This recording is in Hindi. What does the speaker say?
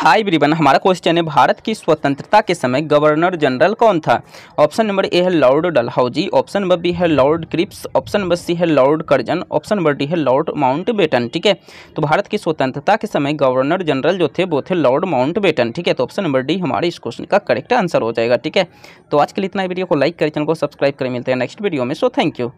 हाई ब्रिबन हमारा क्वेश्चन है भारत की स्वतंत्रता के समय गवर्नर जनरल कौन था ऑप्शन नंबर ए है lord Dalhousie option number B है lord Cripps option number C है lord Curzon option number D है लॉर्ड बेटन ठीक है तो भारत की स्वतंत्रता के समय गवर्नर जनरल जो थे वो थे लॉर्ड बेटन ठीक है तो ऑप्शन नंबर डी हमारे इस क्वेश्चन का करेक्ट आंसर हो जाएगा ठीक है तो आज के लिए इतना वीडियो को लाइक करें चैनल को सब्सक्राइब करें मिलते हैं नेक्स्ट वीडियो में सो थैंक यू